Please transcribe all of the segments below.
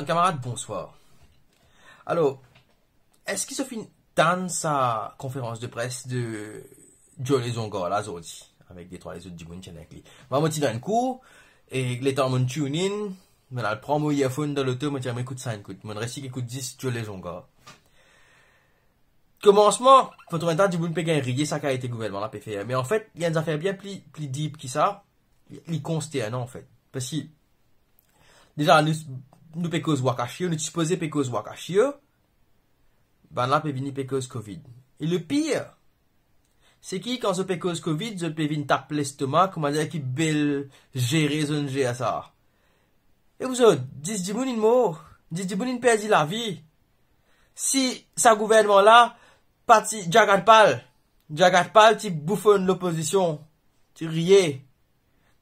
Un camarade, bonsoir. Alors, est-ce qu'il se finit dans sa conférence de presse de Johnny Zongor, là, aujourd'hui, avec les trois les autres du monde, avec lui. Moi, je suis dans le coup, et les temps, mon tune in, je prends mon iPhone dans l'auto, je dis, écoute ça, écoute, mon récit écoute 10 Johnny Zongor. Commencement, quand on est du monde, il rire, ça a été gouvernement, la PFA. E mais en fait, il y a des affaires bien plus, plus deep qui ça, il constate, non, en fait. Parce que, déjà, nous, nous pécose wa on nous supposé pécose wakachio ben là pévini pécose covid et le pire c'est qui quand se pécose covid se pévini tape l'estomac comment dire qui bel gérer son gé et vous autres 10 dis mounin mo 10 dis bonin perdi la vie si sa gouvernement là pas, jagat pal tu pal l'opposition tu riais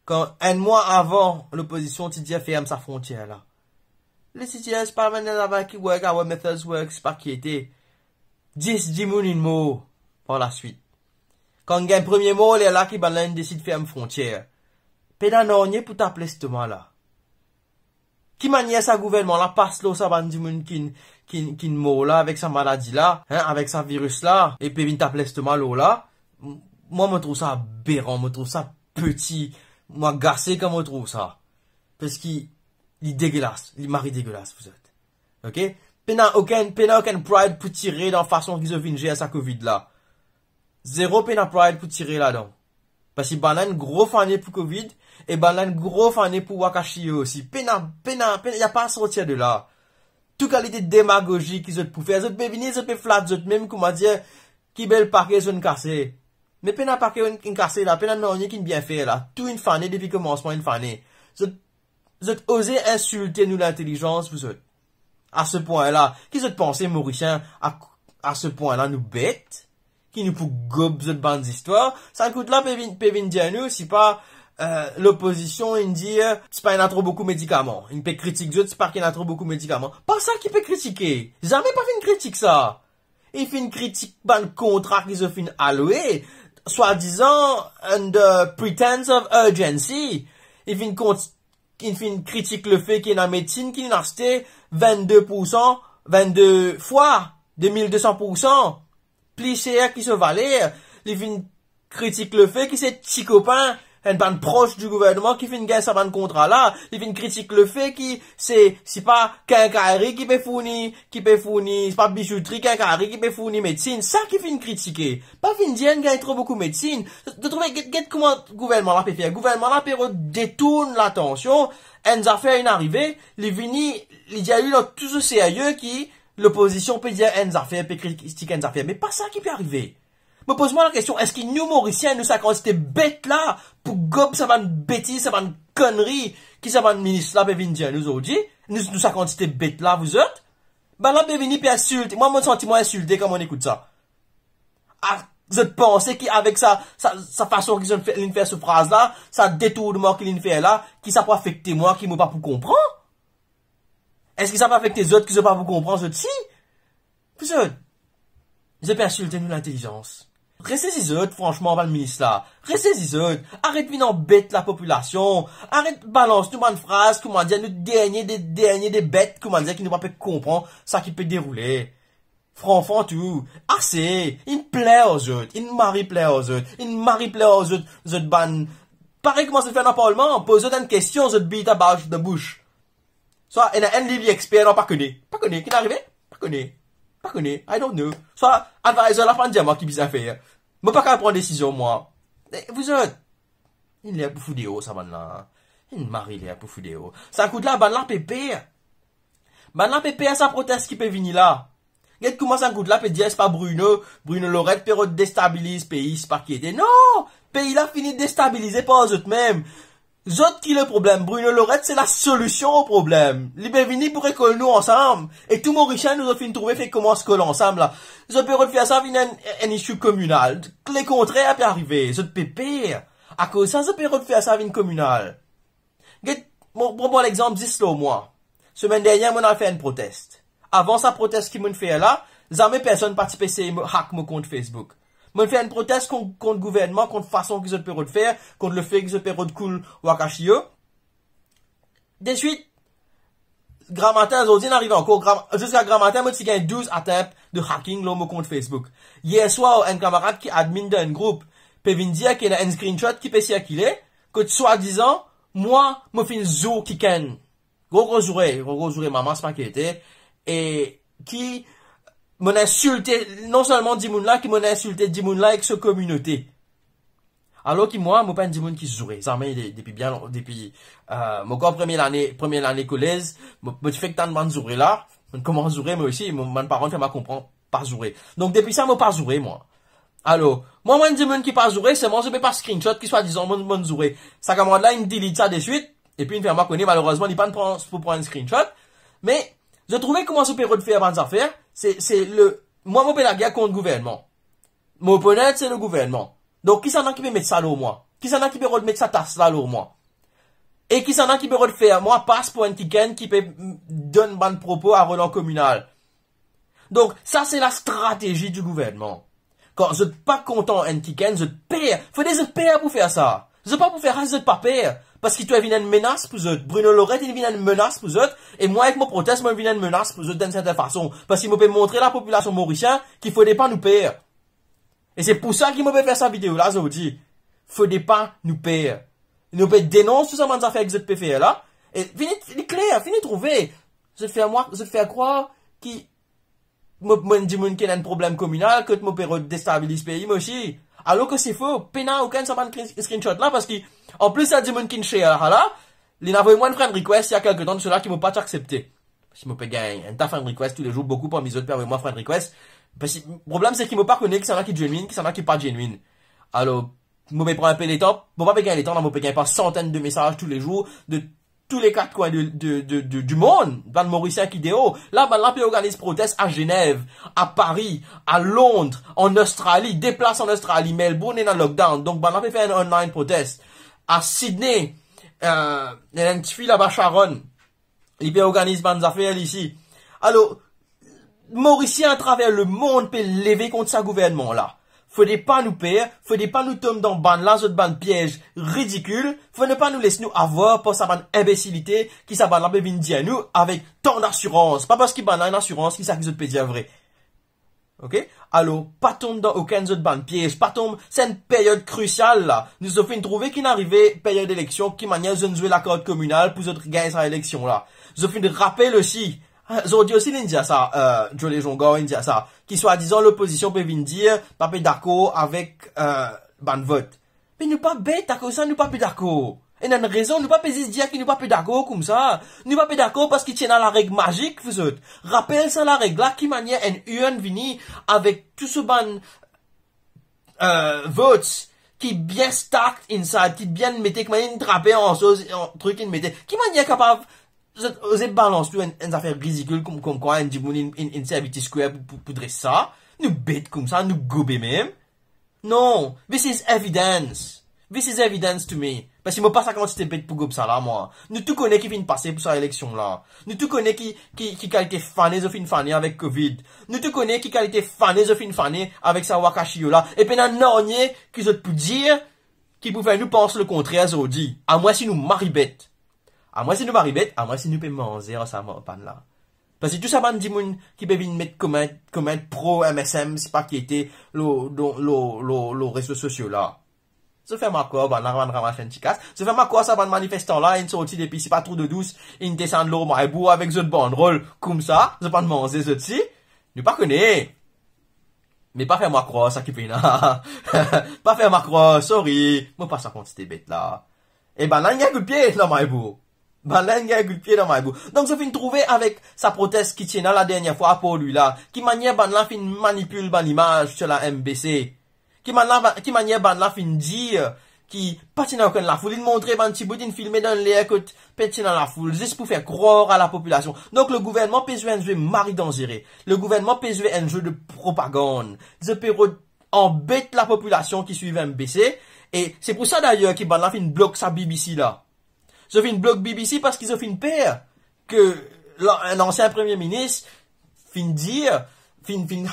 quand un mois avant l'opposition tu dis ferme sa frontière là les siti la Spiderman nan avan work, wèk, Methods wèk, se pas qui ete 10-10 moun in mou pour la suite. Quand gen premye premier mot, les ki ban lan desi de fè m frontier. Pe nan pour pou ta plestman là. Qui manye sa gouvernement, la passe l'eau, sa ban du monde, qui qui qui, mou là avec sa maladie là, hein, avec sa virus là et puis vint ta ce mal là. moi, me trouve ça aberrant, me trouve ça petit, moi, gassé comme me trouve ça. Parce qu'il, il est dégueulasse. Il mari dégueulasse, vous êtes. Ok Pena aucun, pena aucun pride pour tirer dans la façon qu'ils ont vingé à sa Covid là. Zéro pena pride pour tirer là-dedans. Parce que banane gros fané pour Covid et banane gros fané pour Wakashi aussi. Pena, pena, pena, n'y a pas à sortir de là. Toute qualité de démagogie qu'ils ont pour faire. Ils ont venir, ils ont flat, ils ont même, comment dire, qui belle parquet, ils ont cassé. Mais pena parquet, ils ont cassé là. Pena non, ils ont bien fait là. Tout une fané depuis commencement, une fané. Ils vous êtes osé insulter nous l'intelligence, vous êtes. À ce point-là, qui vous êtes pensé mauricien à, à ce point-là nous bêtes Qui nous pour gobe cette bande d'histoire Ça coûte là, Pévin, à nous, si pas, euh, l'opposition, il dit, euh, c'est pas qu'il a trop beaucoup de médicaments. Il peut critiquer c'est pas qu'il a trop beaucoup de médicaments. Pas ça qu'il peut critiquer. Jamais pas fait une critique, ça. Il fait une critique, pas le contrat qu'ils ont fait alloué. Soi-disant, under pretense of urgency. Il fait une, Kin fin kritik le fe ki nan metsin, kin nars te 22% 22 foa 2200% pli chè a ki se valè. Li fin kritik le fe ki se ti kopan une bande proche du gouvernement qui une guerre sa bande contrat là, il une critique le fait qui c'est c'est pas carré qui peut fournir, qui peut fournir, c'est pas bijouterie carré qui peut fournir médecine, ça qui une critiquer. Pas fin dire gagne trop beaucoup médecine. De trouver comment gouvernement là peut faire, gouvernement là peut détourne l'attention, nous a fait une arrivée, les vini, il y a eu tout ce sérieux qui l'opposition peut dire nous a fait, peut critiquer nous mais pas ça qui peut arriver. Mais pose-moi la question, est-ce que nous, Mauriciens, nous sa cette bête-là pour gob ça va une bêtise, ça va une connerie qui ça va une ministre là, peut nous aujourd'hui Nous, nous sa cette bête-là, vous autres Ben là, peut puis insulte Moi, mon sentiment insulté quand on écoute ça. Ah, vous pensez qu'avec sa, sa, sa façon qu'ils ont fait, fait cette phrase-là, sa détournement qu'il fait là, qui ça peut affecter moi, qui ne pas pour comprendre Est-ce que ça peut affecter les autres qui ne pas vous comprendre, ceux Vous autres, vous avez insulté nous l'intelligence. Restez-y franchement, Val ministre là. Restez-y Arrête de bête la population. Arrête balance tout une phrase, comment dire, le dernier des derniers des bêtes, comment dire, qui ne pas comprendre ça qui peut dérouler. Franchement, tout. Assez. Il plaît aux autres. Il marie plaît aux autres. Il marie plaît aux autres. ban. Pareil comment se fait dans le Parlement. Pose une question, de bête à de bouche. Soit, il y a un livre expert, non, pas connu. Pas connu. Qui est arrivé? Pas connu ne I don't know. So, advisor la fan diyan qui Je biz sais pas Mwen moi. prendre Vous êtes. Il a un peu yo ça va la. Il mari pour des un la pepe. sa protest qui peut venir là. Get comment ça coûte là que c'est pas pas Bruno. Bruno Lorette pe pays. pays n'est pas qui était. Non! pays la fini déstabiliser pas Pas même. Zot qui le problème, Bruno Lorette c'est la solution au problème. Libévini pourrait coller nous ensemble, et tout Mauricien nous a fait trouver fait comment se coller ensemble là. Zot peut refaire ça une, une issue communale. Les contraires peut arriver, Zot pépé. À cause ça, Zot peut refaire ça une communale. Bon, bon, dis l'exemple au moi. Semaine dernière, on a fait une proteste. Avant sa proteste qui m'a fait là, jamais personne participait à hack mon compte Facebook. Je fais une protest contre le gouvernement, contre la façon qu'ils ont zot le faire, contre le fait qu'ils ont zot ou cool ou eux. De suite, Grand matin, aujourd'hui, arrive encore. Jusqu'à grand matin, moi, tu 12 attaques de hacking, l'homme mon compte Facebook. Hier soir, un camarade qui admin d'un groupe, peut venir dire qu'il a un screenshot qui peut s'y qu'il est, que soi-disant, moi, fais un zoo qui ken. Gros gros zouré, gros gros maman, c'est pas qui était. Et, qui, m'ont insulté, non seulement Dimoun là, qui m'ont insulté Dimoun là avec sa communauté. Alors que moi, je pas un qui jouait. Ça m'a depuis bien longtemps, depuis, euh, mon corps première année, première année collège, je fait que tant de jouer là, comment jouer, mais aussi, mon parent qui m'a compris pas jouer. Donc, depuis ça, je pas jouer, moi. Alors, moi, moi, je qui pas jouer, c'est moi, je ne pas screenshot qui soit disant, mon, mon jouer. Ça, comme là, il me delete ça de suite, et puis, il me fait moi connaître, malheureusement, il pas pour prendre un screenshot. Mais, je trouvais comment ce période faire avant affaire c'est, c'est le, moi, je la guerre contre le gouvernement. Mon opponent, c'est le gouvernement. Donc, qui s'en a qui peut mettre ça là au moi? Qui s'en a qui peut mettre ça tasse là au moi? Et qui s'en a qui peut faire... moi, passe pour un ticket qui peut donner bon propos à Roland communal. Donc, ça, c'est la stratégie du gouvernement. Quand vous n'êtes pas content, un ticket, vous perds Faut des perds pour faire ça. je pas pour faire ça, vous pas perds parce que tu es une menace pour eux. Bruno Lorette est une menace pour eux. Et moi, avec mon proteste, je suis une menace pour eux d'une certaine façon. Parce qu'il m'a montré montrer à la population mauricienne qu'il faut pas nous payer. Et c'est pour ça qu'il m'a fait faire sa vidéo là, je vous aujourd'hui. Faut des pas nous payer. Nous peut dénoncer tout ça, affaires avec ce PFL là. Et fini, est clair, fini trouver. Je te fais moi, je croire qui, me dis qu'il y a un problème communal, que je me peux déstabiliser le pays, moi aussi. Alors que c'est faux, pena aucun ça screenshot là parce que en plus a dit mon qui alors hein, là, il y avait moins de friend request il y a quelques temps de cela qui m'ont pas accepté. Si m'ont pas gagné un tas de friend request tous les jours beaucoup parmi mes autres pères et moi friend request parce le problème c'est qu'ils m'ont pas connu qui là qui genuine, qui là qui pas genuine. Alors, m'ont prendre un peu les temps, m'ont pas gagner les temps, m'ont pas gagner par centaines de messages tous les jours de tous les quatre coins du monde, dans le Mauricien Kidéo. Là, ben, organise protestes à Genève, à Paris, à Londres, en Australie, déplace en Australie, Melbourne est en lockdown. Donc, ben, fait un online protest. À Sydney, euh, il y a une petite fille là-bas, Sharon. ici. Alors, Mauricien à travers le monde peut lever contre sa gouvernement là. Faudrait pas nous perdre, faudrait pas nous tomber dans ban là, de ban piège ridicule, Faut ne pas nous laisser nous avoir pour sa ban imbécilité, qui s'abandonne la à nous avec tant d'assurance. Pas parce qu'il ban une assurance, qui sa qui autres vrai. Ok? Alors, pas tomber dans aucun autre ban piège, pas tomber, c'est une période cruciale là. Nous avons trouvé qu'il n'arrive période d'élection, qui manière de jouer la corde communale pour autres gagner sa élection là. Nous avons rappel aussi, euh, j'aurais dit aussi, il ça, euh, Joe Lesjongor, ça, qui soit disant, l'opposition peut venir dire, pas d'accord avec, euh, ban vote. Mais nous pas bête, t'as comme ça, nous pas p'tit d'accord. Il y a une raison, nous pas pésiste dire qu'il nous pas p'tit d'accord comme ça. Nous pas p'tit d'accord parce qu'il tient à la règle magique, vous autres. Rappelle ça, la règle, là, qui manierait un une venu avec tout ce ban, euh, qui bien stacked inside, qui bien mettait, qui manierait une trappe en chose, un truc une mettait. Qui manierait capable, Ze balans tou en zafen comme comme quoi un di in in serviti square pour dre ça. Nous bête comme ça, nous gobe même. Non, this is evidence. This is evidence to me. Parce que moi, pas ça comment tu t'es bête pour gober ça là, moi. Nous tout connais qui vient passer pour sa élection là. Nous tout connais qui, qui, qui qualité fané, zo fin fané avec Covid. Nous tout connais qui qualité fané, zo fin fané avec sa wakashio là. Et puis, nan nornier, qui sont pour dire, qui pouvait nous penser le contraire, aujourd'hui. À moi, si nous marie bête à moi si nous m'arrivait, à moi c'est nous pouvons manger ensemble en panne là. Parce que tout ça, bande dit moun, qui peut venir mettre comment comment pro MSM, c'est pas qui était, le, le, le, le, le réseau là. Se fait ma quoi, ben, bah, là, ramasser un petit casse. Se fait ma quoi, ça, bande manifestant là, une sortie des c'est pas trop de douce, une descente l'eau, ma avec une bonne rôle, comme ça, se pas de manger, ce ne Nous pas connais. Mais pas faire ma croix, ça qui fait là. pas faire ma croix, sorry. Moi, pas ça compte, c'était bête là. Et eh ben, là, il y a que pied, là, Baleine a pied dans ma boue. Donc, je me trouver avec sa prothèse qui tient la dernière fois pour lui là, qui manière ban la fin manipule ban l'image sur la MBC. Qui manière ban la fin dire, qui patine dans la foule, il montre ban petit filmé dans l'air, que patine dans la foule, juste pour faire croire à la population. Donc, le gouvernement peut jouer un jeu mari dangereux. Le gouvernement peut jouer un jeu de propagande. The Perro embête la population qui suit MBC. Et c'est pour ça d'ailleurs qu'il ban la fin bloque sa BBC là. Ils ont fait une BBC parce qu'ils ont fait une paire que l'ancien premier ministre fin dire, fin, fin,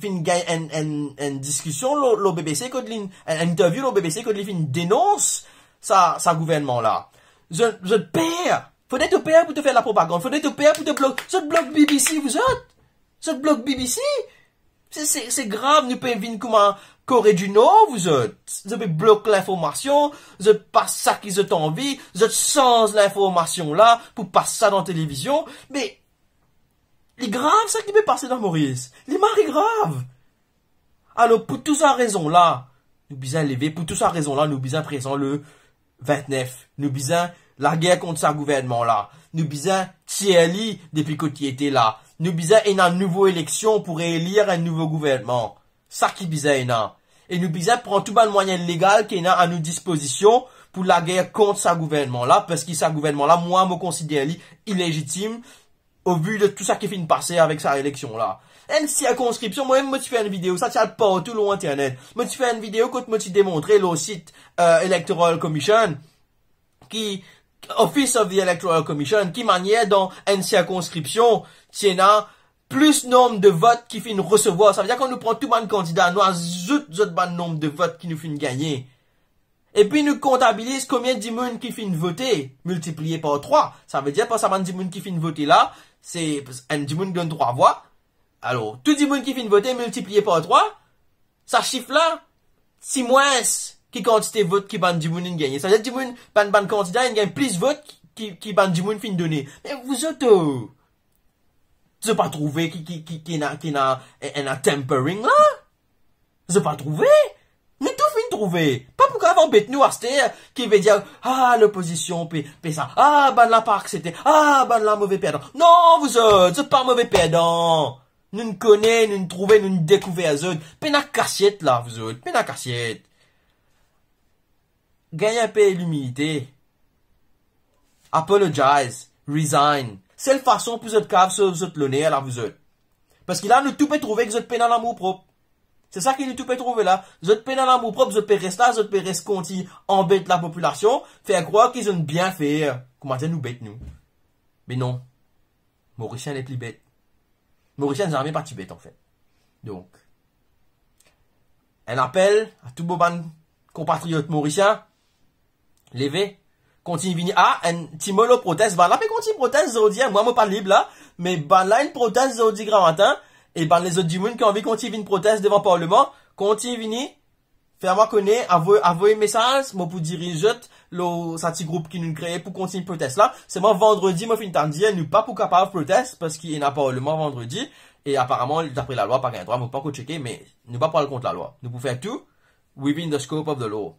fin, une, discussion, une interview, le BBC, fin dénonce sa, sa gouvernement-là. Je, je te Il Faut être père pour te faire la propagande. Faut être père pour te bloquer. Ce bloc BBC, vous êtes. Ce bloc BBC. C'est grave, nous pouvons venir comment, Corée du Nord, vous êtes. Vous avez l'information, vous êtes pas ça qu'ils ont envie, vous êtes sans l'information là, pour passer ça dans la télévision. Mais, les grave ça qui peut passer dans Maurice. Les maris grave. Alors, pour tout sa raison là, nous bisons lever, pour toute sa raison là, nous bisons présent le 29. Nous bisons la guerre contre sa gouvernement là. Nous bisons Thierry depuis qu'il était là. Nous bisons une nouvelle élection pour élire un nouveau gouvernement. Ça qui bizarre, a. Et nous bizarre prend tout le moyen légal qui a à nos dispositions pour la guerre contre sa gouvernement là, parce que sa gouvernement là, moi, me considère illégitime au vu de tout ça qui finit passer avec sa élection là. Une circonscription, moi-même, moi, tu une vidéo, ça, tient pas tout long internet. Moi, tu fais une vidéo, quand moi, tu démontrer le site, euh, Electoral Commission, qui, Office of the Electoral Commission, qui maniait dans une circonscription, tiens, plus nombre de votes qui finissent recevoir. Ça veut dire qu'on nous prend tout bon candidat, nous ajoutons autre bon nombre de votes qui nous finissent gagner. Et puis nous comptabilisons combien de d'immunes qui finissent voter, multiplié par 3. Ça veut dire, pas seulement gens qui finissent voter là, c'est un d'immunes qui donne 3 voix. Alors, tout gens qui finissent voter multiplié par 3, ça chiffre là, si moins qui quantité de votes qui ban d'immunes gagne. Ça veut dire que ban candidat, il gagne plus de votes qui, qui ban fin donner. Mais vous autres, je pas trouvé qui qui qui qui qui qui na en un tempering là. Se pas trouvé. Mais tout fin trouvé. Pas pour ka avan bet nou qui veut dire ah, l'opposition puis, puis ça ah, de la part c'était ah, de ben la mauvais perdant. Non, vous autres, c'est pas mauvais perdant. Nous ne connaissons, nous ne trouvons, nous ne découvrons à autres. Pena cassette là, vous autres, pena cassette. Gagnez un peu l'humilité. Apologize, resign. C'est la façon pour vous cave, vous se le là, vous êtes. Parce qu'il a nous tout peut trouver que vous êtes à l'amour propre. C'est ça qu'il nous tout peut trouver là. Vous êtes à l'amour propre, vous êtes rester là, vous êtes rester conti, embête la population, faire croire qu'ils ont bien fait. Comment dire, nous bêtes nous. Mais non. Mauricien n'est plus bête. Mauricien n'est jamais parti bête en fait. Donc, un appel à tout vos compatriotes mauriciens, levez, continue vini ah un timolo proteste va là mais continue proteste aujourd'hui hein. moi moi pas libre là mais bah là une proteste aujourd'hui grand matin et ben les autres du monde qui ont envie de continuer une proteste devant parlement continue vini faire moi connait, avoue message moi pour diriger le petit groupe qui nous crée pour continuer proteste là c'est moi vendredi moi fin tardier nous pas pour capable protester parce qu'il n'a pas parlement vendredi et apparemment d'après la loi par un droit moi pas encore checker mais nous pas parler contre la loi nous pouvons faire tout within the scope of the law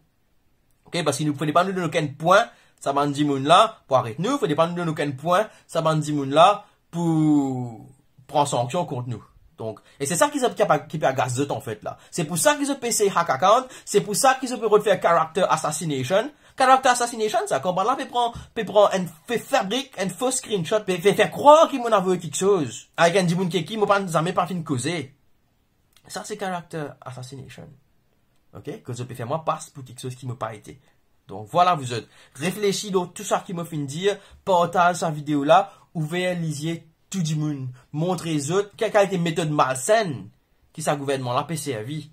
ok parce qu'il nous faut pas nous de aucun point. Ça m'a dit moun là pour arrêter nous, faut dépendre de nous ken point, ça m'a dit moun là pour prendre sanction contre nous. Donc, et c'est ça qu'ils ont qui gaz gazette en fait là. C'est pour ça qu'ils ont PC hack account, c'est pour ça qu'ils ont pu refaire character assassination. Character assassination, ça quand là peut prendre peut prendre fait fabrique un faux screenshot peut faire croire qu'il m'en avoué quelque chose. Avec un dimoun qui m'a pas jamais pas de causer. Ça c'est character assassination. OK, que je peux faire moi passe pour quelque chose qui m'a pas été. Donc voilà, vous êtes. Réfléchis donc tout ça qui m'a fait dire, partagez sa vidéo-là, ouvrez, l'isier tout du monde. Montrez autres quelle qualité méthodes méthode malsaine qui sa gouvernement PC à vie.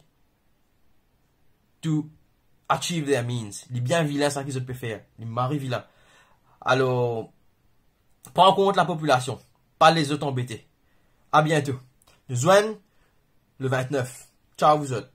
To achieve their means. Les bien vilains, ça qu'ils peuvent faire. Les maris vilains. Alors, prends en compte la population. Pas les autres embêtés. À bientôt. Nous le 29. Ciao vous autres.